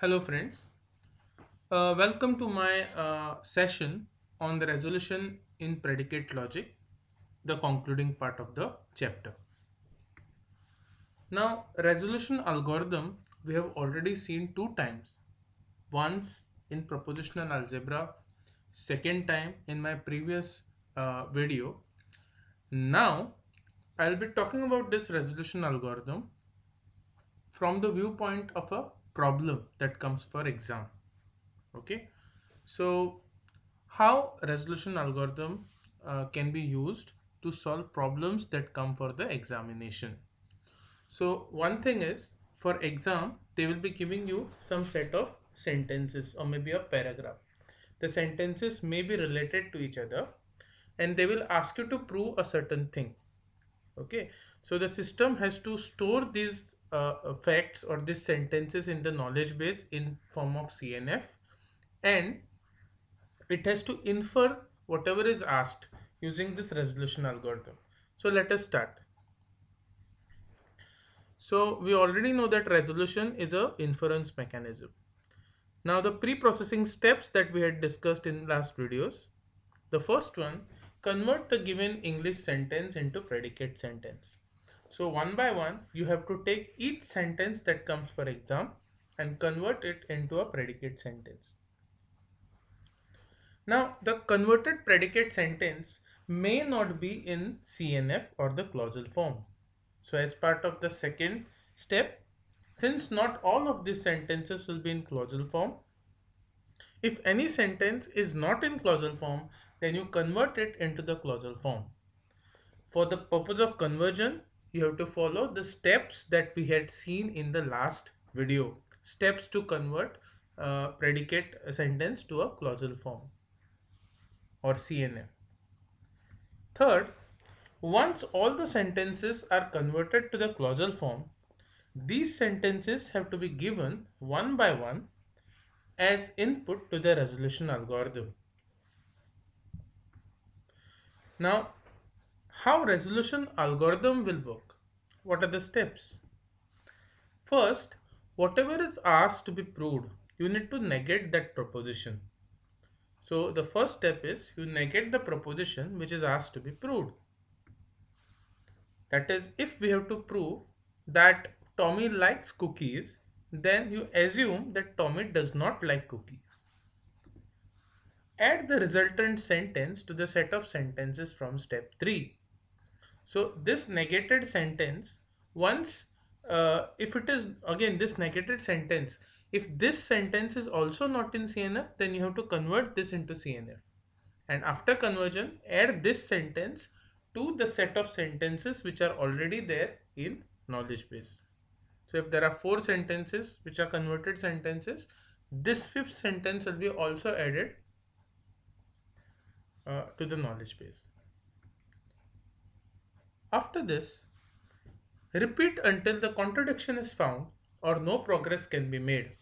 Hello friends, uh, welcome to my uh, session on the resolution in predicate logic, the concluding part of the chapter. Now resolution algorithm we have already seen two times, once in propositional algebra, second time in my previous uh, video. Now I'll be talking about this resolution algorithm from the viewpoint of a problem that comes for exam okay so how resolution algorithm uh, can be used to solve problems that come for the examination so one thing is for exam they will be giving you some set of sentences or maybe a paragraph the sentences may be related to each other and they will ask you to prove a certain thing okay so the system has to store these uh, facts or these sentences in the knowledge base in form of CNF and it has to infer whatever is asked using this resolution algorithm. So let us start. So we already know that resolution is a inference mechanism. Now the pre-processing steps that we had discussed in last videos. The first one, convert the given English sentence into predicate sentence. So one by one, you have to take each sentence that comes for exam and convert it into a predicate sentence. Now the converted predicate sentence may not be in CNF or the clausal form. So as part of the second step, since not all of these sentences will be in clausal form, if any sentence is not in clausal form, then you convert it into the clausal form. For the purpose of conversion, you have to follow the steps that we had seen in the last video steps to convert a predicate sentence to a clausal form or CNF. Third, once all the sentences are converted to the clausal form, these sentences have to be given one by one as input to the resolution algorithm. Now, how resolution algorithm will work? what are the steps? First, whatever is asked to be proved, you need to negate that proposition. So the first step is you negate the proposition which is asked to be proved. That is, if we have to prove that Tommy likes cookies, then you assume that Tommy does not like cookies. Add the resultant sentence to the set of sentences from step 3. So this negated sentence, once uh, if it is again this negated sentence, if this sentence is also not in CNF, then you have to convert this into CNF. And after conversion, add this sentence to the set of sentences which are already there in knowledge base. So if there are four sentences which are converted sentences, this fifth sentence will be also added uh, to the knowledge base. After this, repeat until the contradiction is found or no progress can be made.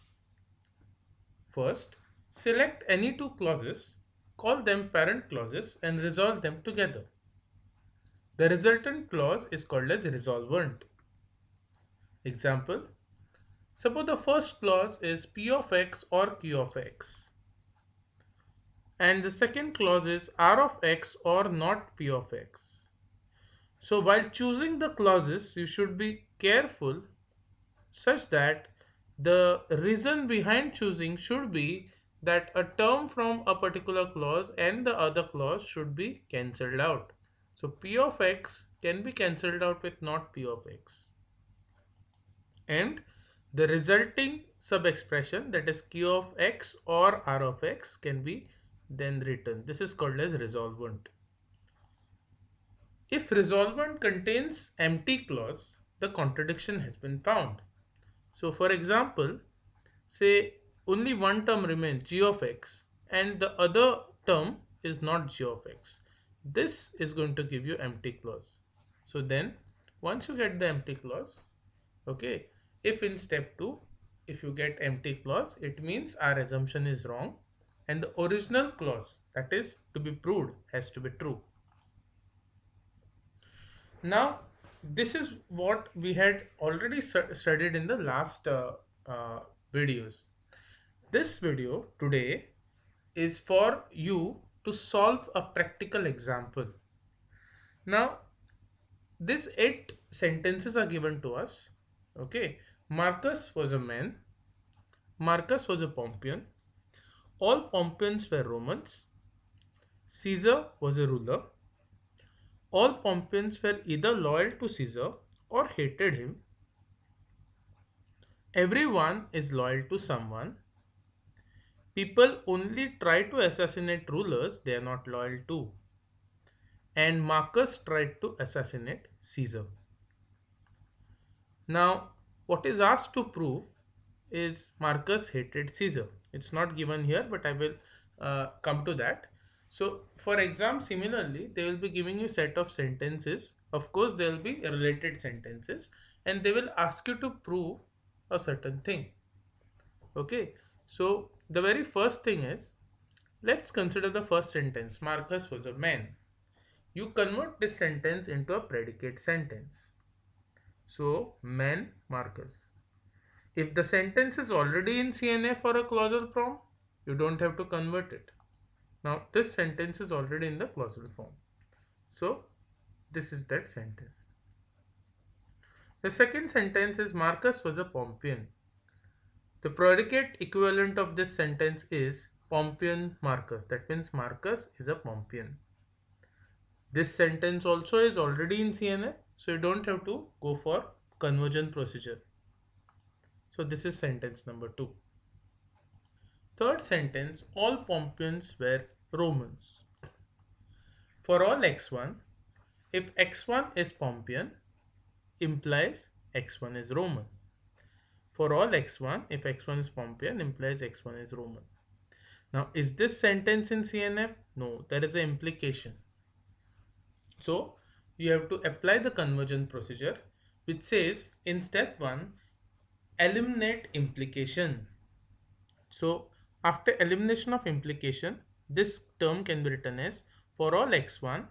First, select any two clauses, call them parent clauses and resolve them together. The resultant clause is called as resolvent. Example, suppose the first clause is p of x or q of x and the second clause is r of x or not p of x. So while choosing the clauses, you should be careful such that the reason behind choosing should be that a term from a particular clause and the other clause should be cancelled out. So P of x can be cancelled out with not P of x. And the resulting sub-expression that is Q of x or R of x can be then written. This is called as resolvent. If resolvent contains empty clause, the contradiction has been found. So for example, say only one term remains g of x and the other term is not g of x. This is going to give you empty clause. So then once you get the empty clause, okay, if in step 2, if you get empty clause, it means our assumption is wrong and the original clause that is to be proved has to be true now this is what we had already studied in the last uh, uh, videos this video today is for you to solve a practical example now this eight sentences are given to us okay marcus was a man marcus was a pompeian all Pompeians were romans caesar was a ruler all Pompeians were either loyal to Caesar or hated him. Everyone is loyal to someone. People only try to assassinate rulers they are not loyal to. And Marcus tried to assassinate Caesar. Now, what is asked to prove is Marcus hated Caesar. It's not given here, but I will uh, come to that. So for exam, similarly, they will be giving you set of sentences. Of course, there will be related sentences and they will ask you to prove a certain thing. Okay. So the very first thing is, let's consider the first sentence. Marcus was a man. You convert this sentence into a predicate sentence. So man Marcus. If the sentence is already in CNF or a clausal prompt, you don't have to convert it. Now this sentence is already in the clausal form. So this is that sentence. The second sentence is Marcus was a Pompeian. The predicate equivalent of this sentence is Pompeian Marcus. That means Marcus is a Pompeian. This sentence also is already in CNF. So you don't have to go for conversion procedure. So this is sentence number 2. Third sentence, all Pompeians were Romans. For all x1, if x1 is Pompeian, implies x1 is Roman. For all x1, if x1 is Pompeian, implies x1 is Roman. Now, is this sentence in CNF? No, there is an implication. So, you have to apply the conversion procedure which says in step 1, eliminate implication. So, after elimination of implication, this term can be written as for all x1,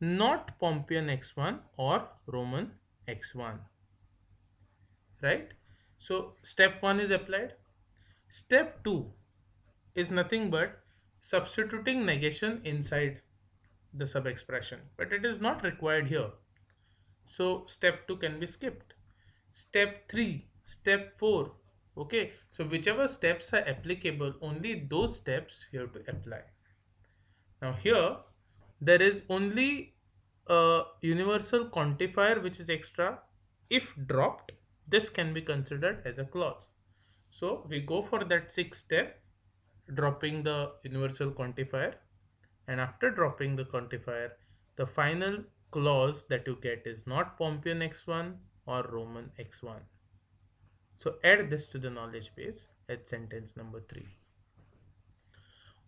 not Pompeian x1 or Roman x1. Right? So step 1 is applied. Step 2 is nothing but substituting negation inside the sub expression but it is not required here so step 2 can be skipped step 3 step 4 okay so whichever steps are applicable, only those steps you have to apply. Now here, there is only a universal quantifier which is extra. If dropped, this can be considered as a clause. So we go for that sixth step, dropping the universal quantifier. And after dropping the quantifier, the final clause that you get is not Pompeian X1 or Roman X1. So add this to the knowledge base at sentence number three.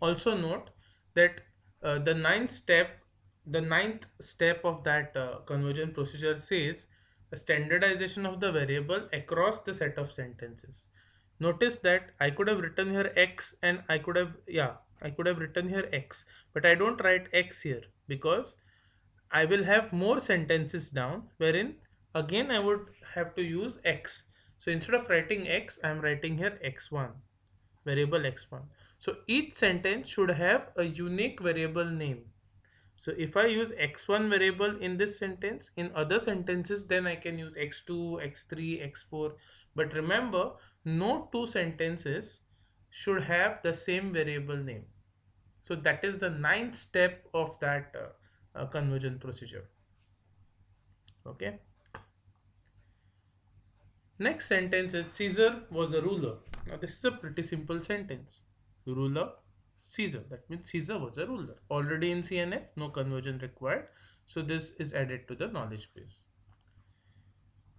Also note that uh, the ninth step, the ninth step of that uh, conversion procedure says standardization of the variable across the set of sentences. Notice that I could have written here x and I could have, yeah, I could have written here x, but I don't write x here because I will have more sentences down wherein again I would have to use x so instead of writing x, I am writing here x1, variable x1. So each sentence should have a unique variable name. So if I use x1 variable in this sentence, in other sentences, then I can use x2, x3, x4. But remember, no two sentences should have the same variable name. So that is the ninth step of that uh, uh, conversion procedure. Okay. Next sentence is Caesar was a ruler. Now this is a pretty simple sentence. Ruler, Caesar. That means Caesar was a ruler. Already in CNF, no conversion required. So this is added to the knowledge base.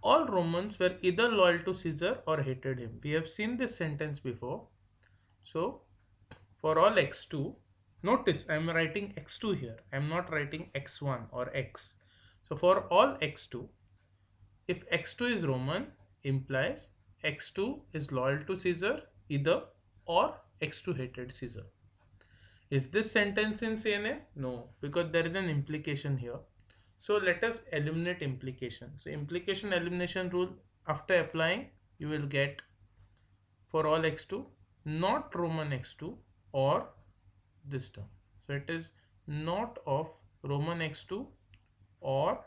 All Romans were either loyal to Caesar or hated him. We have seen this sentence before. So for all x2, notice I am writing x2 here. I am not writing x1 or x. So for all x2, if x2 is Roman, implies x2 is loyal to Caesar either or x2 hated Caesar. Is this sentence in CNA? No, because there is an implication here. So let us eliminate implication. So implication elimination rule after applying you will get for all x2 not Roman x2 or this term. So it is not of Roman x2 or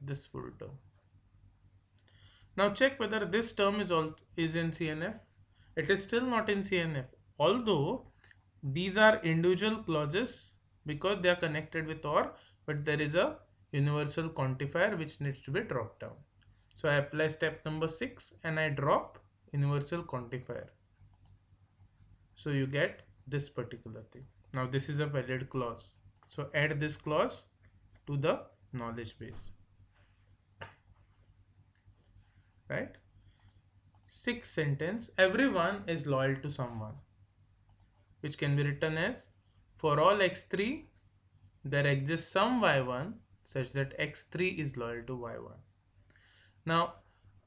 this full term. Now check whether this term is, all, is in CNF. It is still not in CNF although these are individual clauses because they are connected with or but there is a universal quantifier which needs to be dropped down. So I apply step number 6 and I drop universal quantifier. So you get this particular thing. Now this is a valid clause. So add this clause to the knowledge base. right sixth sentence everyone is loyal to someone which can be written as for all x3 there exists some y1 such that x3 is loyal to y1 now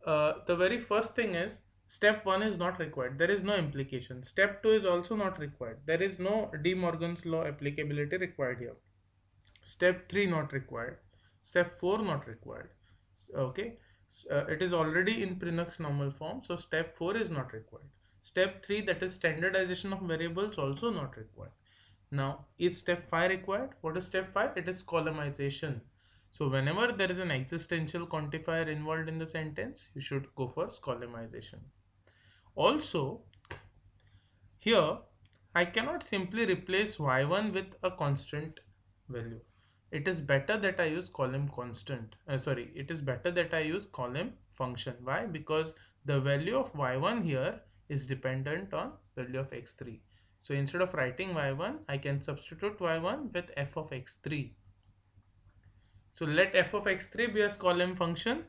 uh, the very first thing is step 1 is not required there is no implication step 2 is also not required there is no de morgan's law applicability required here step 3 not required step 4 not required okay uh, it is already in Prinux normal form. So step 4 is not required. Step 3 that is standardization of variables also not required. Now is step 5 required? What is step 5? It is columnization. So whenever there is an existential quantifier involved in the sentence, you should go for columnization. Also, here I cannot simply replace y1 with a constant value it is better that I use column constant uh, sorry it is better that I use column function why because the value of y1 here is dependent on value of x3 so instead of writing y1 I can substitute y1 with f of x3 so let f of x3 be a column function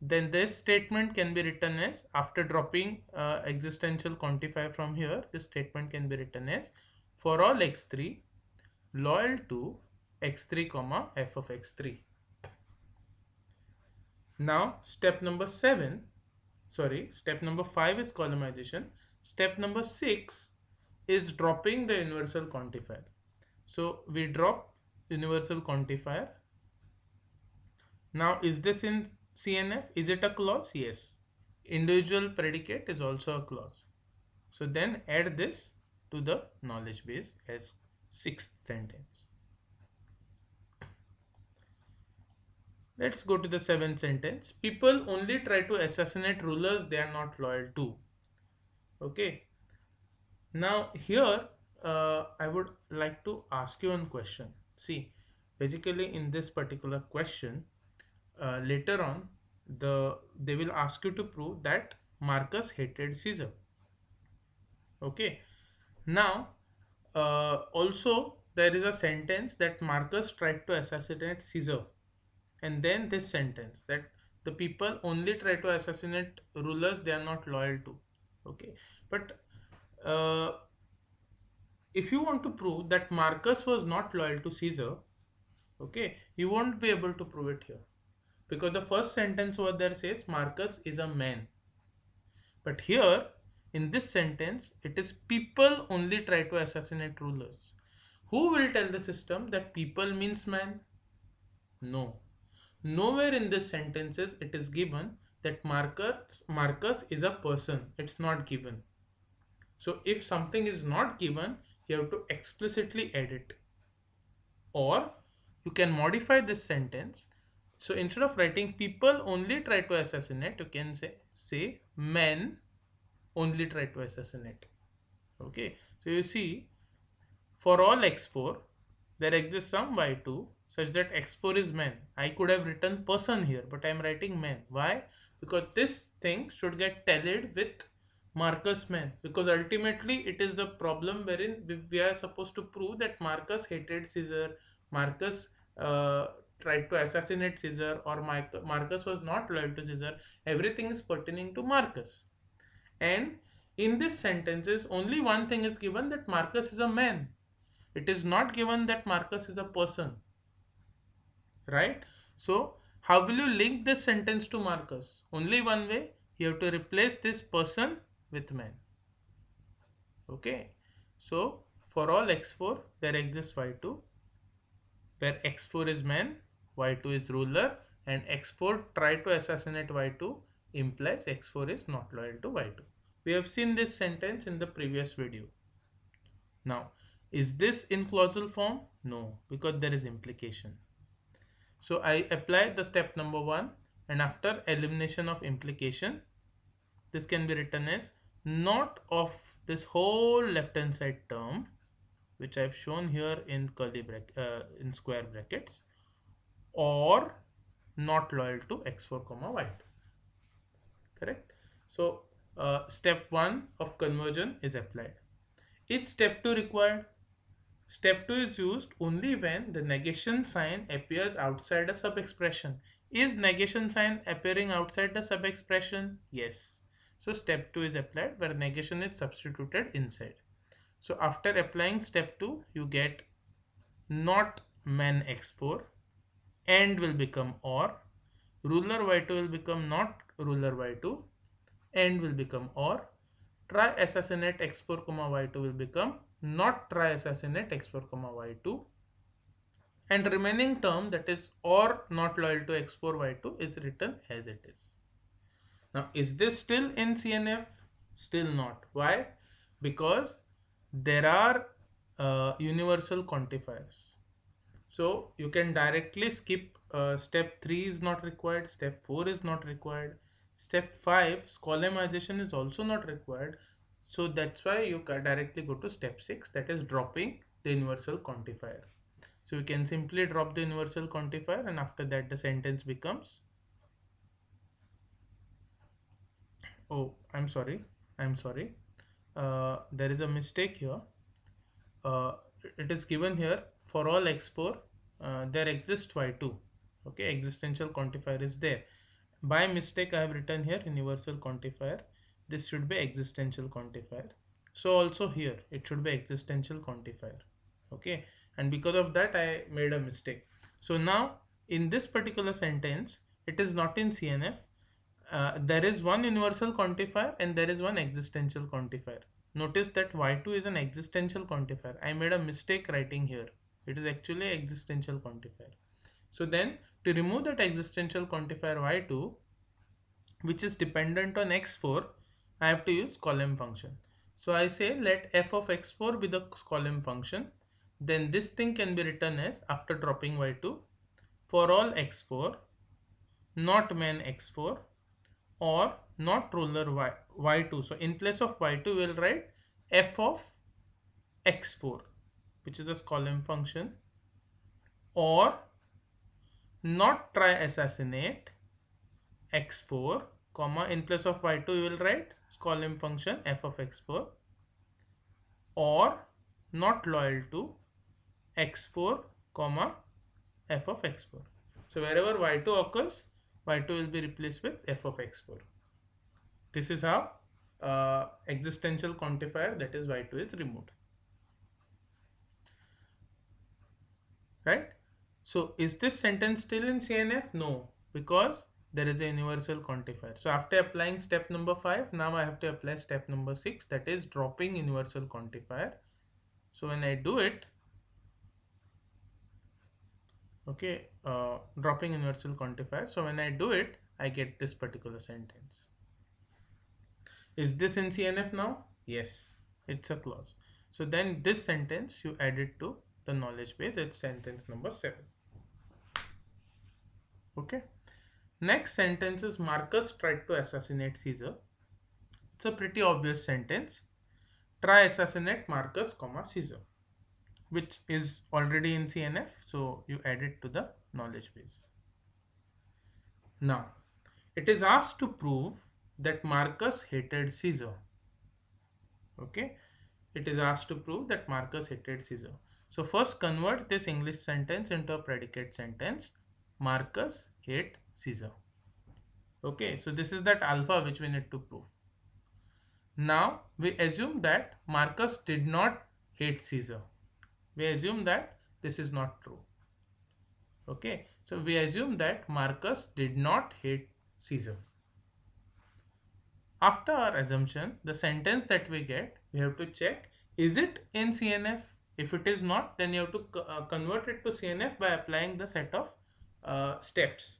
then this statement can be written as after dropping uh, existential quantifier from here this statement can be written as for all x3 loyal to x3 comma f of x3. Now step number 7, sorry, step number 5 is columnization. Step number 6 is dropping the universal quantifier. So we drop universal quantifier. Now is this in CNF? Is it a clause? Yes. Individual predicate is also a clause. So then add this to the knowledge base as sixth sentence. Let's go to the seventh sentence. People only try to assassinate rulers they are not loyal to. Okay. Now here uh, I would like to ask you one question. See, basically in this particular question, uh, later on the they will ask you to prove that Marcus hated Caesar. Okay. Now uh, also there is a sentence that Marcus tried to assassinate Caesar and then this sentence that the people only try to assassinate rulers they are not loyal to okay but uh, if you want to prove that marcus was not loyal to caesar okay you won't be able to prove it here because the first sentence over there says marcus is a man but here in this sentence it is people only try to assassinate rulers who will tell the system that people means man no Nowhere in this sentences it is given that Marcus, Marcus is a person. It's not given. So if something is not given, you have to explicitly add it. Or you can modify this sentence. So instead of writing people only try to assassinate, you can say, say men only try to assassinate. Okay. So you see for all x4 there exists some y2 such that x four is men. I could have written person here, but I'm writing men. Why? Because this thing should get tallied with Marcus men because ultimately it is the problem wherein we are supposed to prove that Marcus hated Caesar, Marcus uh, tried to assassinate Caesar or Marcus was not loyal to Caesar. Everything is pertaining to Marcus. And in this sentences only one thing is given that Marcus is a man. It is not given that Marcus is a person right? So how will you link this sentence to Marcus? Only one way, you have to replace this person with man. Okay, so for all x4 there exists y2 where x4 is man, y2 is ruler and x4 tried to assassinate y2 implies x4 is not loyal to y2. We have seen this sentence in the previous video. Now, is this in clausal form? No, because there is implication. So I apply the step number one and after elimination of implication, this can be written as not of this whole left hand side term, which I've shown here in curly bracket, uh, in square brackets or not loyal to x4 comma y correct so uh, step 1 of conversion is applied is step 2 required Step 2 is used only when the negation sign appears outside a sub-expression. Is negation sign appearing outside the sub-expression? Yes. So step 2 is applied where negation is substituted inside. So after applying step 2, you get not man export, and will become or, ruler y2 will become not ruler y2, and will become or, try assassinate x4, y2 will become not try assassinate x4 comma y2 and remaining term that is or not loyal to x4 y2 is written as it is now is this still in cnf still not why because there are uh, universal quantifiers so you can directly skip uh, step 3 is not required step 4 is not required step 5 columnization is also not required so that's why you directly go to step 6 that is dropping the universal quantifier. So we can simply drop the universal quantifier and after that the sentence becomes oh I'm sorry I'm sorry uh, there is a mistake here uh, it is given here for all x4 uh, there exists y2 okay existential quantifier is there by mistake I have written here universal quantifier this should be existential quantifier so also here it should be existential quantifier okay and because of that I made a mistake so now in this particular sentence it is not in CNF uh, there is one universal quantifier and there is one existential quantifier notice that y2 is an existential quantifier I made a mistake writing here it is actually existential quantifier so then to remove that existential quantifier y2 which is dependent on x4 I have to use column function. So I say let f of x4 be the column function. Then this thing can be written as after dropping y2 for all x4 not main x4 or not ruler y, y2. So in place of y2 we will write f of x4 which is this column function or not try assassinate x4 comma in place of y2 you will write column function f of x4 or not loyal to x4 comma f of x4 so wherever y2 occurs y2 will be replaced with f of x4 this is how uh, existential quantifier that is y2 is removed right so is this sentence still in cnf no because there is a universal quantifier so after applying step number five now i have to apply step number six that is dropping universal quantifier so when i do it okay uh, dropping universal quantifier so when i do it i get this particular sentence is this in cnf now yes it's a clause so then this sentence you add it to the knowledge base it's sentence number seven okay Next sentence is Marcus tried to assassinate Caesar. It's a pretty obvious sentence. Try assassinate Marcus, comma Caesar, which is already in CNF, so you add it to the knowledge base. Now, it is asked to prove that Marcus hated Caesar. Okay, it is asked to prove that Marcus hated Caesar. So first convert this English sentence into a predicate sentence. Marcus hate Caesar. Okay, so this is that alpha which we need to prove. Now we assume that Marcus did not hate Caesar. We assume that this is not true. Okay, so we assume that Marcus did not hate Caesar. After our assumption, the sentence that we get, we have to check is it in CNF? If it is not, then you have to uh, convert it to CNF by applying the set of uh, steps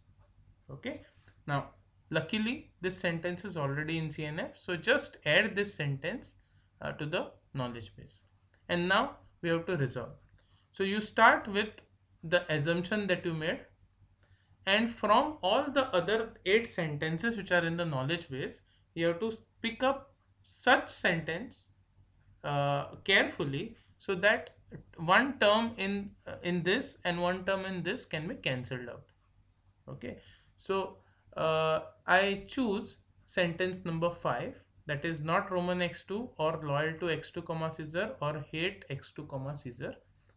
okay now luckily this sentence is already in cnf so just add this sentence uh, to the knowledge base and now we have to resolve so you start with the assumption that you made and from all the other eight sentences which are in the knowledge base you have to pick up such sentence uh, carefully so that one term in uh, in this and one term in this can be cancelled out okay so uh, I choose sentence number 5 that is not Roman x2 or loyal to x2 comma Caesar or hate x2 comma Caesar.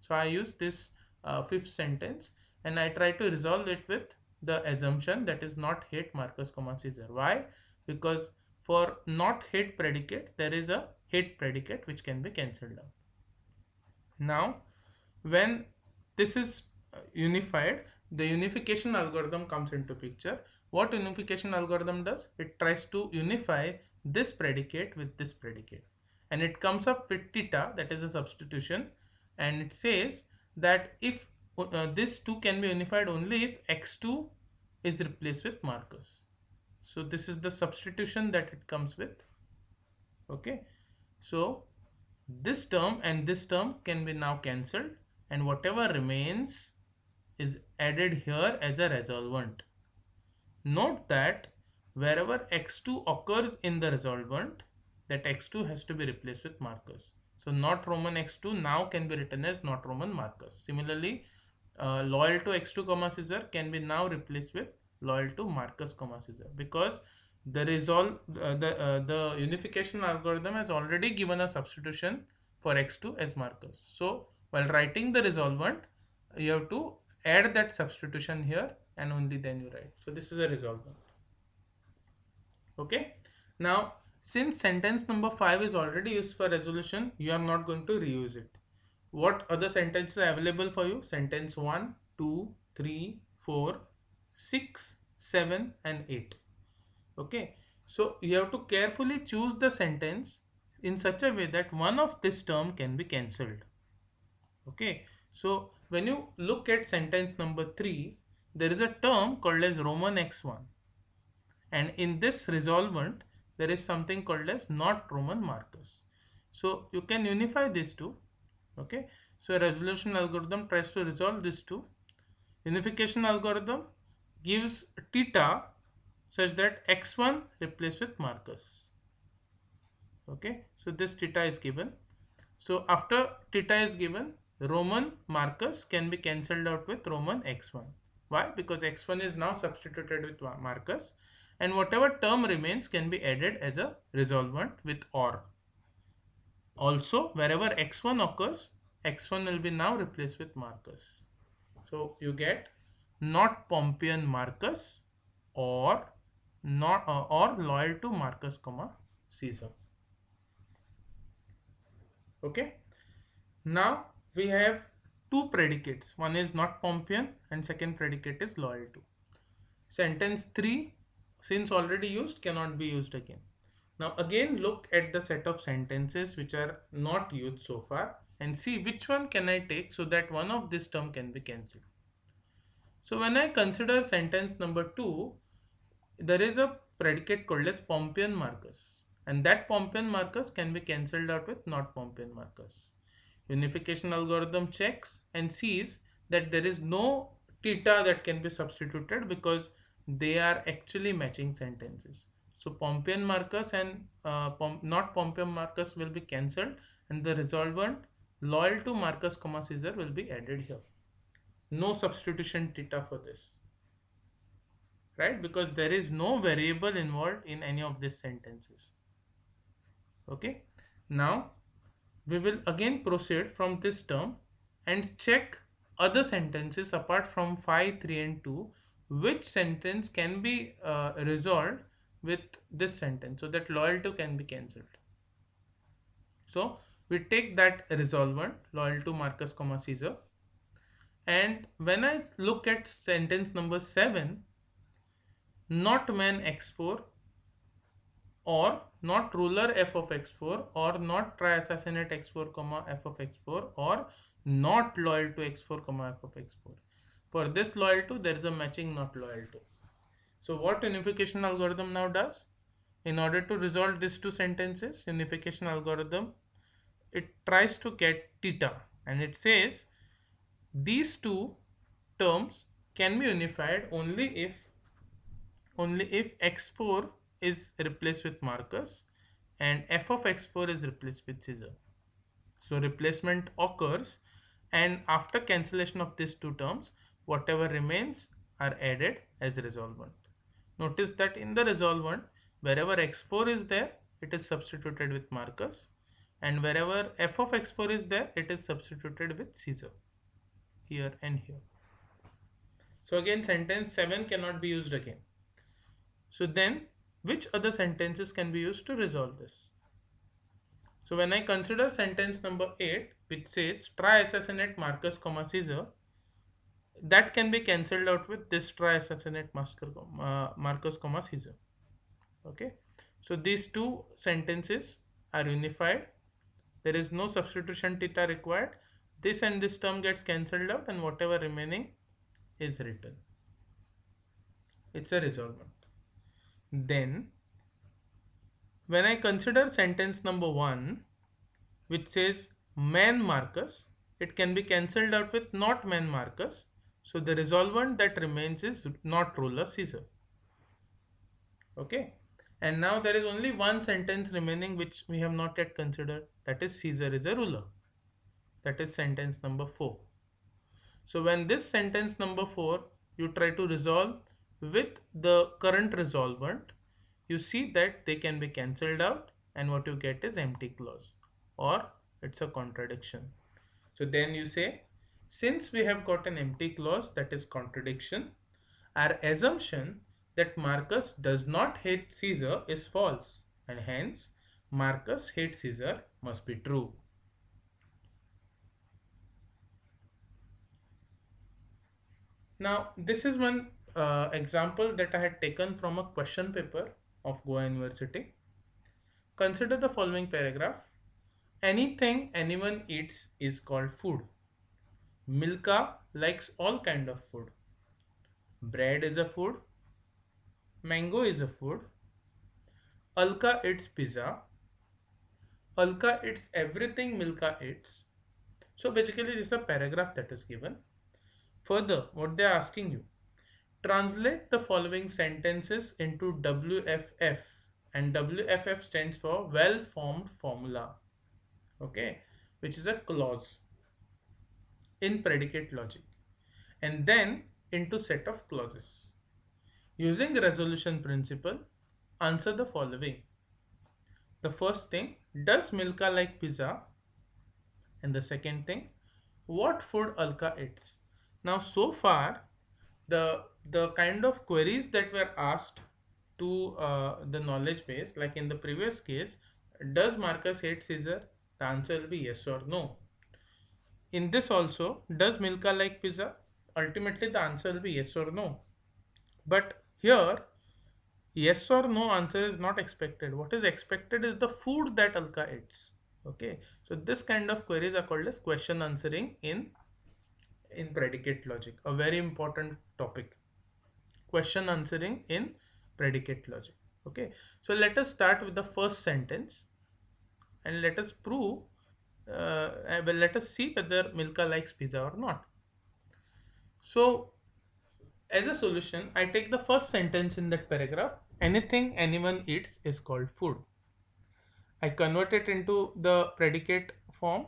So I use this uh, fifth sentence and I try to resolve it with the assumption that is not hate Marcus comma Caesar. Why? Because for not hate predicate there is a hate predicate which can be cancelled out. Now when this is uh, unified the unification algorithm comes into picture what unification algorithm does it tries to unify this predicate with this predicate and it comes up with theta that is a substitution and it says that if uh, this 2 can be unified only if x2 is replaced with Marcus so this is the substitution that it comes with okay so this term and this term can be now cancelled and whatever remains is added here as a resolvent. Note that wherever x2 occurs in the resolvent, that x2 has to be replaced with Marcus. So not Roman x2 now can be written as not Roman Marcus. Similarly, uh, loyal to x2 comma Caesar can be now replaced with loyal to Marcus comma Caesar because the resolve uh, the uh, the unification algorithm has already given a substitution for x2 as Marcus. So while writing the resolvent, you have to add that substitution here and only then you write so this is a resolvent okay now since sentence number 5 is already used for resolution you are not going to reuse it what other sentences are available for you sentence 1 2 3 4 6 7 and 8 okay so you have to carefully choose the sentence in such a way that one of this term can be cancelled okay so when you look at sentence number 3, there is a term called as Roman X1. And in this resolvent, there is something called as not Roman Marcus. So you can unify these two. Okay. So resolution algorithm tries to resolve these two. Unification algorithm gives theta such that x1 replaced with Marcus. Okay. So this theta is given. So after theta is given, Roman Marcus can be cancelled out with Roman x1. Why? Because x1 is now substituted with Marcus and whatever term remains can be added as a resolvent with OR. Also, wherever x1 occurs, x1 will be now replaced with Marcus. So you get not Pompeian Marcus or not uh, or loyal to Marcus, comma Caesar. Okay. Now we have two predicates one is not Pompeian and second predicate is loyal to sentence 3 since already used cannot be used again now again look at the set of sentences which are not used so far and see which one can I take so that one of this term can be cancelled so when I consider sentence number 2 there is a predicate called as Pompeian Marcus and that Pompeian Marcus can be cancelled out with not Pompeian Marcus Unification algorithm checks and sees that there is no theta that can be substituted because they are actually matching sentences. So Pompeian markers and uh, Pom not Pompeian markers will be cancelled and the resolvent loyal to Marcus comma Caesar will be added here. No substitution theta for this. Right? Because there is no variable involved in any of these sentences. Okay. Now we will again proceed from this term and check other sentences apart from 5, 3 and 2 which sentence can be uh, resolved with this sentence so that loyal to can be cancelled. So we take that resolvent loyal to Marcus comma Caesar and when I look at sentence number 7 not man x4 or not ruler f of x4 or not try assassinate x4 comma f of x4 or not loyal to x4 comma f of x4 for this loyal to there is a matching not loyal to so what unification algorithm now does in order to resolve these two sentences unification algorithm it tries to get theta and it says these two terms can be unified only if only if x4 is replaced with Marcus and f of x4 is replaced with scissor. So replacement occurs and after cancellation of these two terms, whatever remains are added as resolvent. Notice that in the resolvent, wherever x4 is there, it is substituted with Marcus and wherever f of x4 is there, it is substituted with scissor here and here. So again sentence 7 cannot be used again. So then which other sentences can be used to resolve this? So when I consider sentence number 8 which says try assassinate Marcus comma Caesar that can be cancelled out with this try assassinate Marcus, uh, Marcus comma Caesar. Okay. So these two sentences are unified. There is no substitution theta required. This and this term gets cancelled out and whatever remaining is written. It's a resolvent. Then, when I consider sentence number 1, which says man Marcus, it can be cancelled out with not man Marcus. So the resolvent that remains is not ruler Caesar. Okay. And now there is only one sentence remaining which we have not yet considered. That is Caesar is a ruler. That is sentence number 4. So when this sentence number 4 you try to resolve with the current resolvent you see that they can be cancelled out and what you get is empty clause or it's a contradiction so then you say since we have got an empty clause that is contradiction our assumption that Marcus does not hate Caesar is false and hence Marcus hates Caesar must be true. Now this is one uh, example that I had taken from a question paper of Goa University. Consider the following paragraph. Anything anyone eats is called food. Milka likes all kind of food. Bread is a food. Mango is a food. Alka eats pizza. Alka eats everything Milka eats. So basically this is a paragraph that is given. Further, what they are asking you, Translate the following sentences into WFF and WFF stands for well formed formula okay which is a clause in predicate logic and then into set of clauses using resolution principle answer the following the first thing does Milka like pizza and the second thing what food Alka eats now so far the the kind of queries that were asked to uh, the knowledge base like in the previous case does Marcus hate Caesar the answer will be yes or no in this also does Milka like pizza ultimately the answer will be yes or no but here yes or no answer is not expected what is expected is the food that Alka eats okay so this kind of queries are called as question answering in in predicate logic a very important topic question answering in predicate logic okay so let us start with the first sentence and let us prove uh, well, let us see whether Milka likes pizza or not so as a solution I take the first sentence in that paragraph anything anyone eats is called food I convert it into the predicate form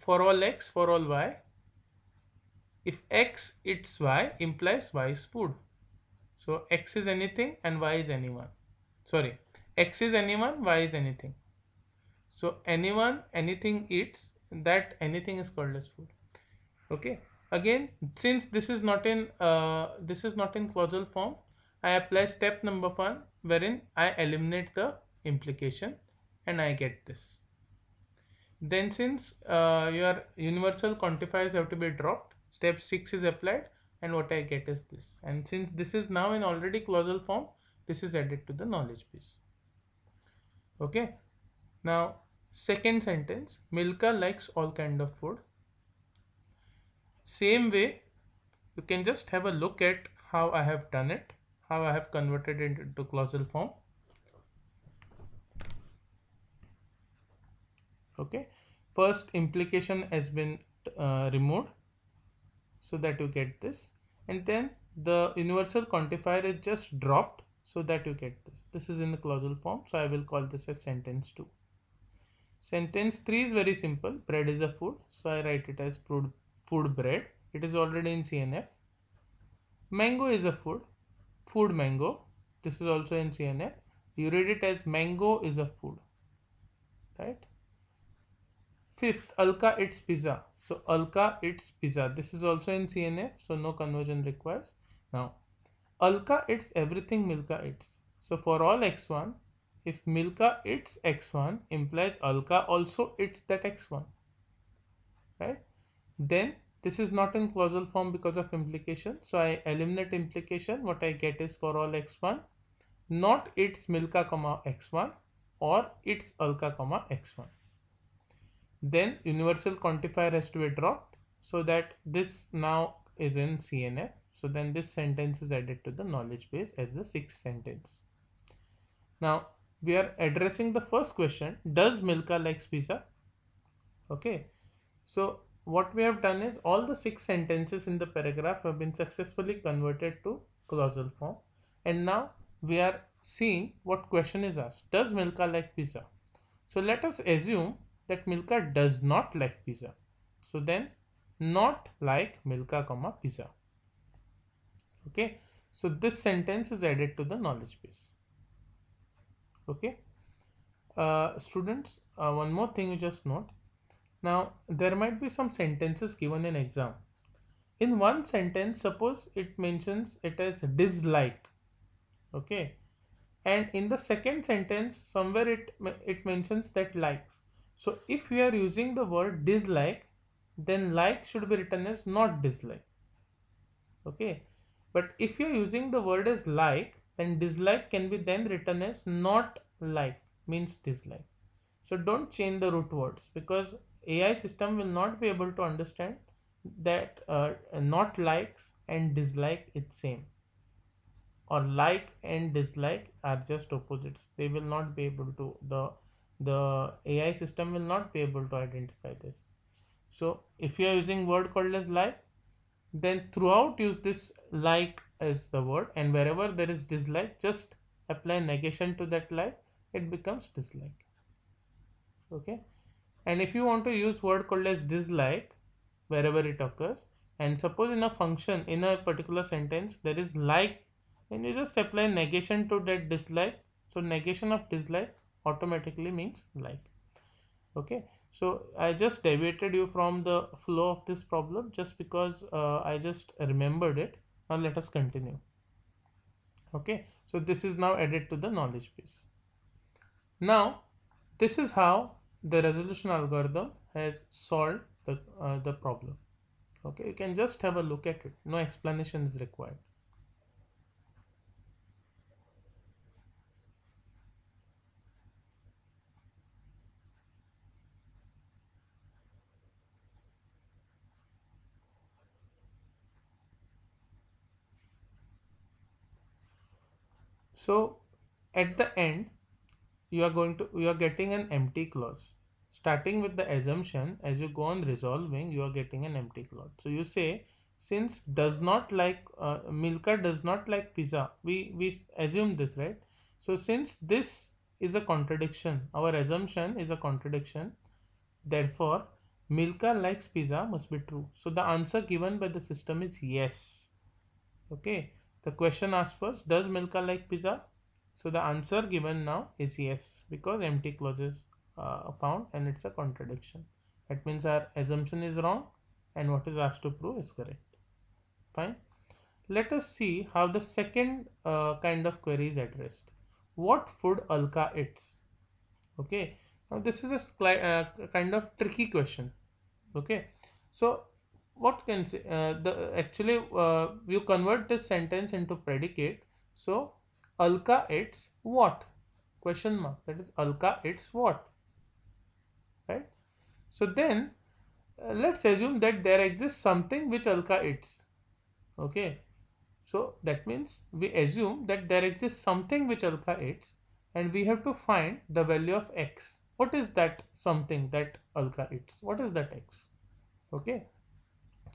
for all x for all y if x eats y implies y is food so x is anything and y is anyone sorry x is anyone y is anything so anyone anything eats that anything is called as food okay again since this is not in uh, this is not in causal form I apply step number one wherein I eliminate the implication and I get this then since uh, your universal quantifiers have to be dropped step 6 is applied and what I get is this and since this is now in already clausal form this is added to the knowledge base okay now second sentence Milka likes all kind of food same way you can just have a look at how I have done it how I have converted it into clausal form okay first implication has been uh, removed so that you get this and then the universal quantifier is just dropped so that you get this this is in the clausal form so i will call this as sentence 2 sentence 3 is very simple bread is a food so i write it as food, food bread it is already in cnf mango is a food food mango this is also in cnf you read it as mango is a food right fifth alka eats pizza so Alka eats pizza. This is also in CNF, so no conversion requires. Now Alka eats everything Milka eats. So for all x1, if Milka eats x1 implies Alka also eats that x1. Right? Then this is not in causal form because of implication. So I eliminate implication. What I get is for all x1, not its Milka comma x1 or its Alka comma x1 then universal quantifier has to be dropped so that this now is in CNF so then this sentence is added to the knowledge base as the sixth sentence now we are addressing the first question does Milka likes pizza okay so what we have done is all the six sentences in the paragraph have been successfully converted to clausal form and now we are seeing what question is asked does Milka like pizza so let us assume that Milka does not like pizza. So then not like Milka comma pizza. Okay. So this sentence is added to the knowledge base. Okay. Uh, students, uh, one more thing you just note. Now there might be some sentences given in exam. In one sentence, suppose it mentions it as dislike. Okay. And in the second sentence, somewhere it, it mentions that likes so if we are using the word dislike, then like should be written as not dislike. Okay. But if you are using the word as like, then dislike can be then written as not like means dislike. So don't change the root words because AI system will not be able to understand that uh, not likes and dislike is same or like and dislike are just opposites they will not be able to the the AI system will not be able to identify this. So if you are using word called as like, then throughout use this like as the word and wherever there is dislike, just apply negation to that like, it becomes dislike. Okay. And if you want to use word called as dislike, wherever it occurs, and suppose in a function, in a particular sentence, there is like, and you just apply negation to that dislike. So negation of dislike automatically means like okay so I just deviated you from the flow of this problem just because uh, I just remembered it now let us continue okay so this is now added to the knowledge base now this is how the resolution algorithm has solved the, uh, the problem okay you can just have a look at it no explanation is required so at the end you are going to you are getting an empty clause starting with the assumption as you go on resolving you are getting an empty clause so you say since does not like uh, milka does not like pizza we we assume this right so since this is a contradiction our assumption is a contradiction therefore milka likes pizza must be true so the answer given by the system is yes okay the question asked first does Milka like pizza? So the answer given now is yes because empty clauses uh, are found and it's a contradiction. That means our assumption is wrong and what is asked to prove is correct. Fine. Let us see how the second uh, kind of query is addressed. What food Alka eats? Okay. Now this is a uh, kind of tricky question. Okay. So what can say uh, the actually uh, you convert this sentence into predicate so alka it's what question mark that is alka it's what right so then uh, let's assume that there exists something which alka it's okay so that means we assume that there exists something which alka it's and we have to find the value of x what is that something that alka it's what is that x okay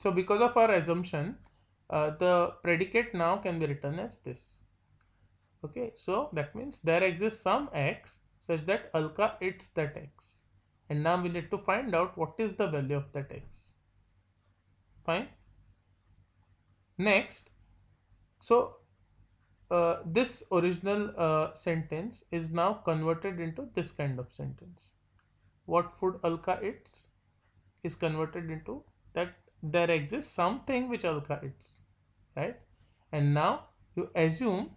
so because of our assumption, uh, the predicate now can be written as this. Okay, so that means there exists some x such that alka eats that x. And now we need to find out what is the value of that x. Fine. Next, so uh, this original uh, sentence is now converted into this kind of sentence. What food alka eats is converted into that there exists something which Alka eats, right and now you assume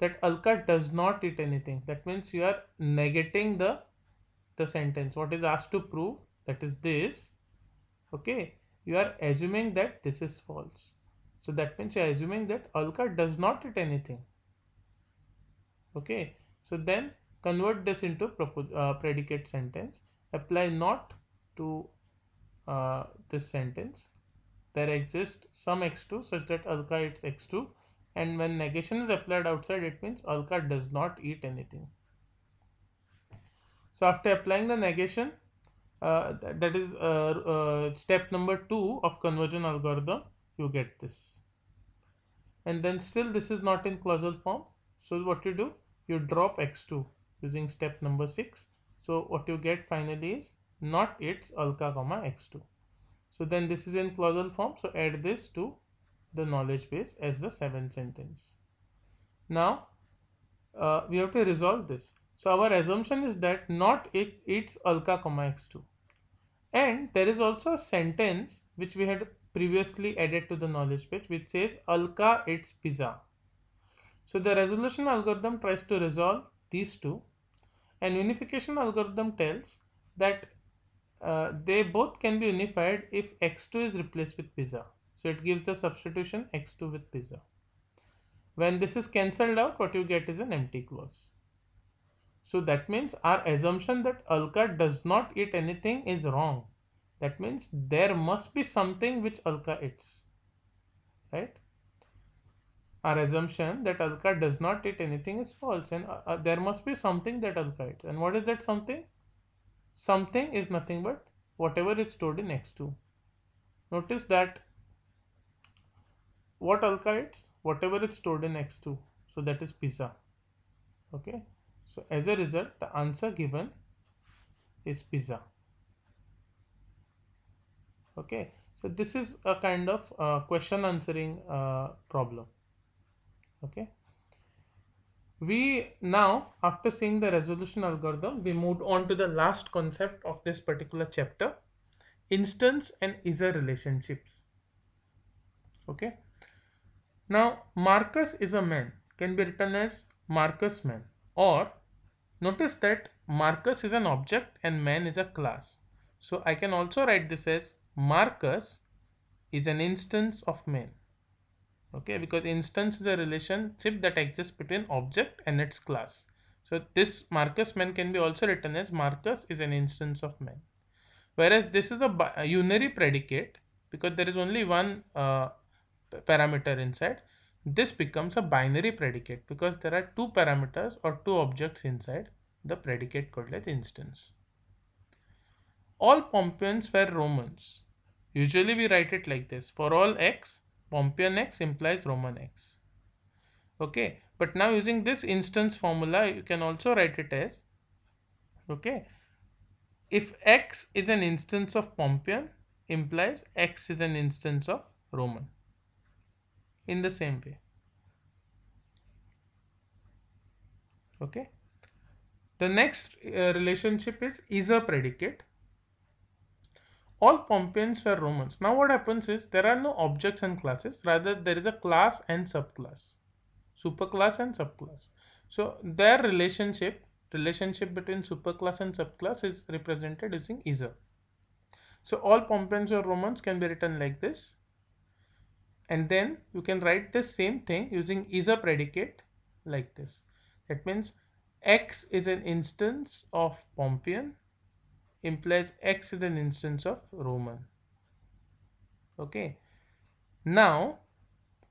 that Alka does not eat anything that means you are negating the the sentence what is asked to prove that is this okay you are assuming that this is false so that means you are assuming that Alka does not eat anything okay so then convert this into uh, predicate sentence apply not to uh, this sentence there exists some x2 such that alka eats x2 and when negation is applied outside it means alka does not eat anything. So after applying the negation uh, that is uh, uh, step number 2 of conversion algorithm you get this and then still this is not in causal form so what you do you drop x2 using step number 6 so what you get finally is not its alka comma x2 so then this is in plural form. So add this to the knowledge base as the seventh sentence. Now uh, we have to resolve this. So our assumption is that not it, it's Alka, X2. And there is also a sentence which we had previously added to the knowledge page which says Alka it's pizza. So the resolution algorithm tries to resolve these two and unification algorithm tells that uh, they both can be unified if x2 is replaced with pizza. So it gives the substitution x2 with pizza. When this is cancelled out, what you get is an empty clause. So that means our assumption that Alka does not eat anything is wrong. That means there must be something which Alka eats. Right? Our assumption that Alka does not eat anything is false and uh, uh there must be something that Alka eats. And what is that something? something is nothing but whatever is stored in x2 notice that what alkydes whatever is stored in x2 so that is pizza okay so as a result the answer given is pizza okay so this is a kind of uh, question answering uh, problem okay we now after seeing the resolution algorithm we moved on to the last concept of this particular chapter instance and is-a relationships okay now marcus is a man can be written as marcus man or notice that marcus is an object and man is a class so i can also write this as marcus is an instance of man okay because instance is a relationship that exists between object and its class so this Marcus man can be also written as Marcus is an instance of man whereas this is a unary predicate because there is only one uh, parameter inside this becomes a binary predicate because there are two parameters or two objects inside the predicate called as instance all Pompeians were Romans usually we write it like this for all x Pompeian x implies Roman x. Okay, but now using this instance formula, you can also write it as, okay, if x is an instance of Pompeian, implies x is an instance of Roman. In the same way. Okay. The next uh, relationship is is a predicate all Pompeians were Romans. Now what happens is there are no objects and classes. Rather, there is a class and subclass, superclass and subclass. So their relationship, relationship between superclass and subclass is represented using either. So all Pompeians or Romans can be written like this. And then you can write the same thing using either predicate like this. That means X is an instance of Pompeian implies x is an instance of Roman okay now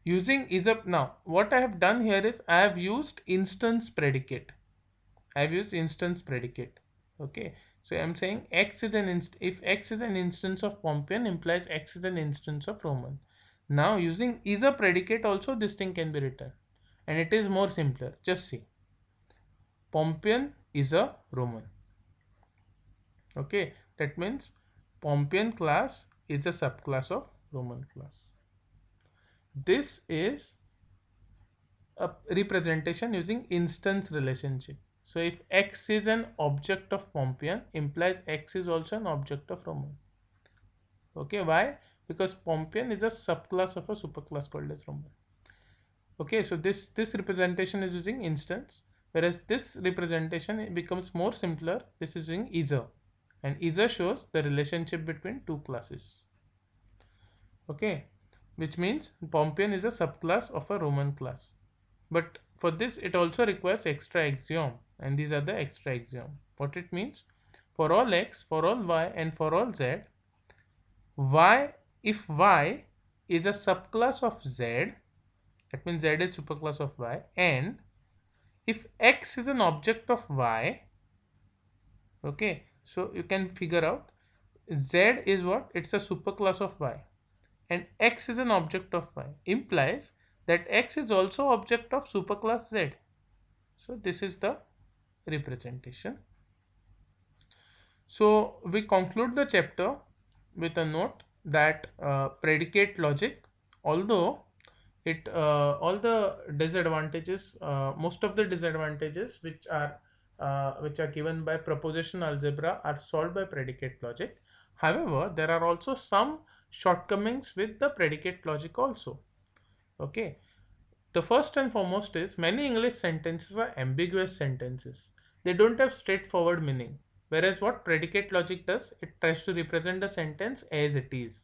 using is up now what I have done here is I have used instance predicate I have used instance predicate okay so I'm saying x is an inst if x is an instance of Pompeian implies x is an instance of Roman now using is a predicate also this thing can be written and it is more simpler just see Pompeian is a Roman okay that means Pompeian class is a subclass of Roman class this is a representation using instance relationship so if x is an object of Pompeian implies x is also an object of Roman okay why because Pompeian is a subclass of a superclass called as Roman okay so this this representation is using instance whereas this representation becomes more simpler this is using either and either shows the relationship between two classes okay which means Pompeian is a subclass of a Roman class but for this it also requires extra axiom and these are the extra axiom what it means for all x for all y and for all z y if y is a subclass of z that means z is superclass of y and if x is an object of y okay so you can figure out z is what it's a superclass of y and x is an object of y implies that x is also object of superclass z so this is the representation so we conclude the chapter with a note that uh, predicate logic although it uh, all the disadvantages uh, most of the disadvantages which are uh, which are given by proposition algebra are solved by predicate logic. However, there are also some shortcomings with the predicate logic also. Okay. The first and foremost is many English sentences are ambiguous sentences. They don't have straightforward meaning. Whereas what predicate logic does, it tries to represent the sentence as it is.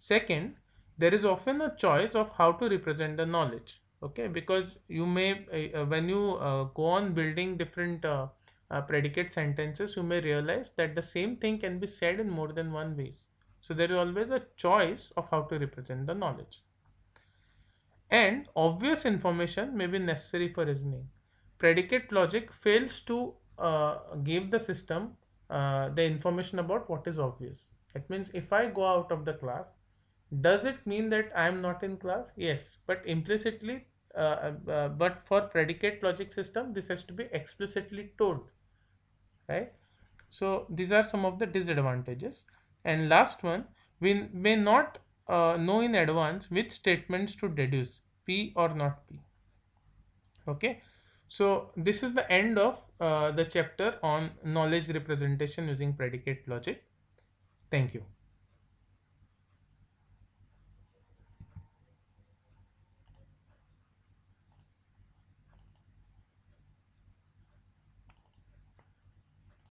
Second, there is often a choice of how to represent the knowledge okay because you may uh, when you uh, go on building different uh, uh, predicate sentences you may realize that the same thing can be said in more than one ways. so there is always a choice of how to represent the knowledge and obvious information may be necessary for reasoning predicate logic fails to uh, give the system uh, the information about what is obvious It means if i go out of the class does it mean that i am not in class yes but implicitly uh, uh, but for predicate logic system this has to be explicitly told right so these are some of the disadvantages and last one we may not uh, know in advance which statements to deduce p or not p okay so this is the end of uh, the chapter on knowledge representation using predicate logic thank you